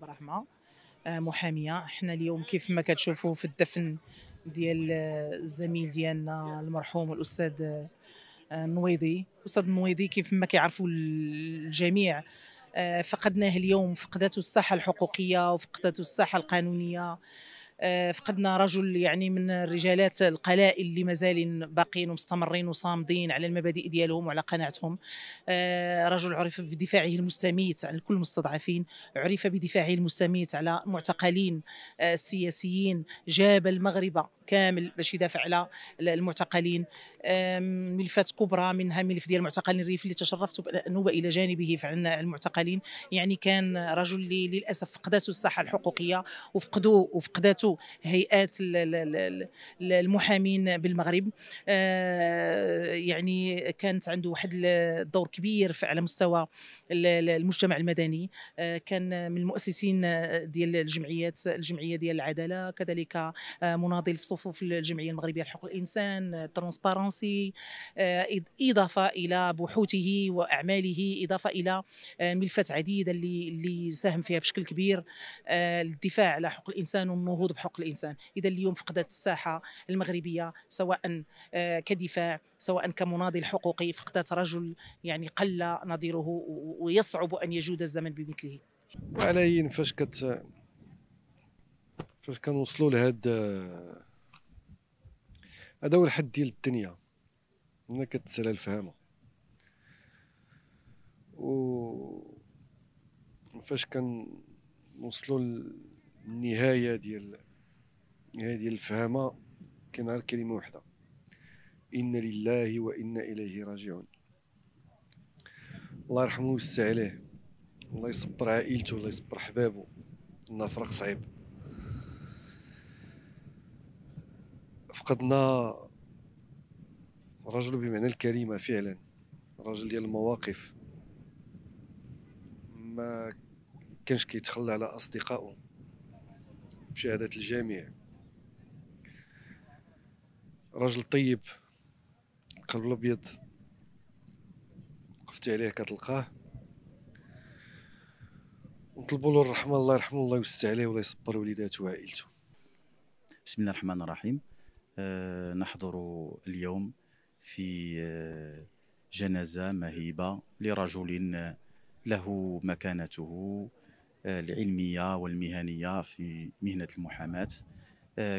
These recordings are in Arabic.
برحمه آه، محاميه حنا اليوم كيف ما كتشوفوا في الدفن ديال آه، الزميل ديالنا المرحوم الاستاذ النويضي آه، الاستاذ النويضي كيف ما كيعرفوا الجميع فقدناه اليوم فقدته الساحه الحقوقيه وفقدته الساحه القانونيه آه، فقدنا رجل يعني من الرجالات القلائل اللي مازال باقين ومستمرين وصامدين على المبادئ ديالهم وعلى قناعتهم آه، رجل عرف بدفاعه المستميت عن كل المستضعفين عرف بدفاعه المستميت على معتقلين آه، سياسيين جاب المغرب كامل باش يدافع على المعتقلين ملفات كبرى منها ملف ديال المعتقلين الريف اللي تشرفت نوبة الى جانبه فعلنا المعتقلين يعني كان رجل اللي للاسف فقدته الساحه الحقوقيه وفقدوا وفقدته هيئات المحامين بالمغرب آه، يعني كانت عنده واحد الدور كبير على مستوى المجتمع المدني آه، كان من المؤسسين ديال الجمعيات الجمعيه ديال العداله كذلك آه، مناضل في صف نشوفوا في الجمعيه المغربيه لحقوق الانسان ترونسبارونسي آه، اضافه الى بحوثه واعماله اضافه الى آه، ملفات عديده اللي اللي ساهم فيها بشكل كبير آه، الدفاع على حقوق الانسان والنهوض بحقوق الانسان اذا اليوم فقدت الساحه المغربيه سواء كدفاع سواء كمناضل حقوقي فقدت رجل يعني قل نظيره ويصعب ان يجود الزمن بمثله وعلى فاش كت فاش كنوصلوا لهذا هذا هو الحد ديال الدنيا هنا كتسالى الفهامه و فاش كنوصلوا للنهايه ديال النهايه ديال الفهامه غير كلمه واحده إن لله وإنا إليه راجعون الله يرحمه ويوسع عليه الله يصبر عائلته الله يصبر حبابه لنا فرق صعيب فقدنا رجل بمعنى الكلمة فعلا رجل ديال المواقف ما كانش كيتخلى على أصدقائه بشهادة الجميع رجل طيب قلب الأبيض وقفت عليه كتلقاه ونطلبوا له الرحمة الله يرحمه الله يوسع عليه ولا يصبر وليداته وعائلته بسم الله الرحمن الرحيم آه، نحضر اليوم في آه، جنازة مهيبة لرجل آه، له مكانته العلمية والمهنية في مهنة المحاماة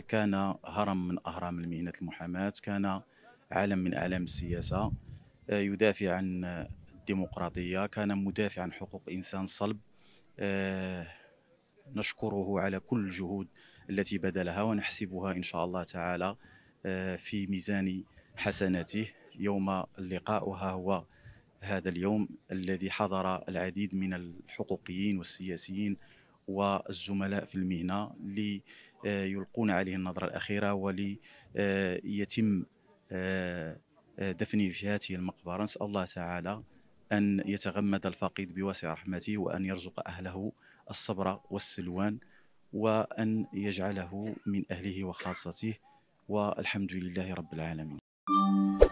كان هرم من أهرام مهنة المحاماة كان عالم من أعلام السياسة يدافع عن الديمقراطية كان مدافع عن حقوق إنسان صلب نشكره على كل جهود التي بذلها ونحسبها إن شاء الله تعالى آه، في ميزان حسناته يوم اللقاء وها هو هذا اليوم الذي حضر العديد من الحقوقيين والسياسيين والزملاء في المهنة ليلقون عليه النظرة الأخيرة وليتم آه، آه، دفنه في هذه المقبرة نسأل الله تعالى أن يتغمد الفقيد بواسع رحمته وأن يرزق أهله الصبر والسلوان وأن يجعله من أهله وخاصته والحمد لله رب العالمين